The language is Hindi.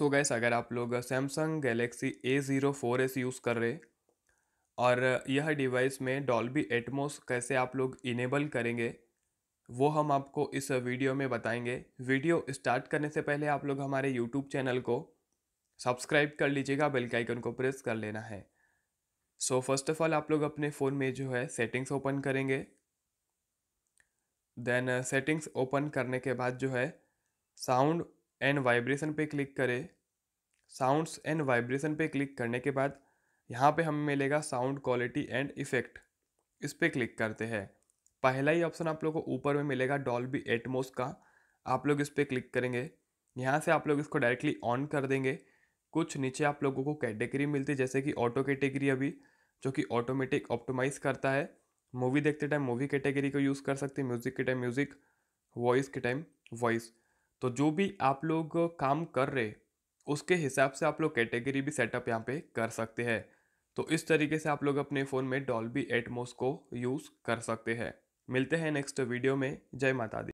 सो so गैस अगर आप लोग Samsung Galaxy A zero four S use कर रहे और यह डिवाइस में डॉल्बी एटमोस कैसे आप लोग इनेबल करेंगे वो हम आपको इस वीडियो में बताएंगे वीडियो स्टार्ट करने से पहले आप लोग हमारे यूट्यूब चैनल को सब्सक्राइब कर लीजिएगा बेल के आइकन को प्रेस कर लेना है सो फर्स्ट ऑफ ऑल आप लोग अपने फ़ोन में जो है सेटिंग्स ओपन करेंगे देन सेटिंग्स ओपन करने के बाद जो है साउंड एंड वाइब्रेशन पे क्लिक करें साउंड्स एंड वाइब्रेशन पे क्लिक करने के बाद यहाँ पे हमें मिलेगा साउंड क्वालिटी एंड इफ़ेक्ट इस पर क्लिक करते हैं पहला ही ऑप्शन आप लोग को ऊपर में मिलेगा बी एटमोस का आप लोग इस पर क्लिक करेंगे यहाँ से आप लोग इसको डायरेक्टली ऑन कर देंगे कुछ नीचे आप लोगों को कैटेगरी मिलती है जैसे कि ऑटो कैटेगरी अभी जो कि ऑटोमेटिक ऑप्टोमाइज़ करता है मूवी देखते टाइम मूवी कैटेगरी को यूज़ कर सकते हैं म्यूज़िक के टाइम म्यूज़िक वॉइस के टाइम वॉइस तो जो भी आप लोग काम कर रहे उसके हिसाब से आप लोग कैटेगरी भी सेटअप यहाँ पे कर सकते हैं तो इस तरीके से आप लोग अपने फ़ोन में डॉल्बी एटमोस को यूज़ कर सकते हैं मिलते हैं नेक्स्ट वीडियो में जय माता दी